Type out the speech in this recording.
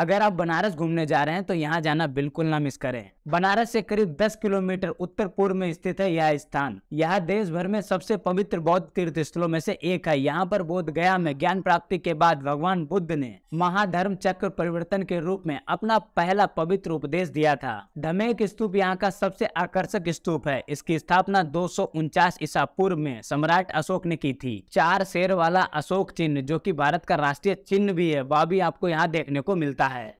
अगर आप बनारस घूमने जा रहे हैं तो यहाँ जाना बिल्कुल ना मिस करें बनारस से करीब 10 किलोमीटर उत्तर पूर्व में स्थित है यह स्थान यह देश भर में सबसे पवित्र बौद्ध तीर्थ स्थलों में से एक है यहाँ पर बोध गया में ज्ञान प्राप्ति के बाद भगवान बुद्ध ने महाधर्म चक्र परिवर्तन के रूप में अपना पहला पवित्र उपदेश दिया था धमेक स्तूप यहाँ का सबसे आकर्षक स्तूप है इसकी स्थापना दो ईसा पूर्व में सम्राट अशोक ने की थी चार शेर वाला अशोक चिन्ह जो की भारत का राष्ट्रीय चिन्ह भी है वह भी आपको यहाँ देखने को मिलता है रहा है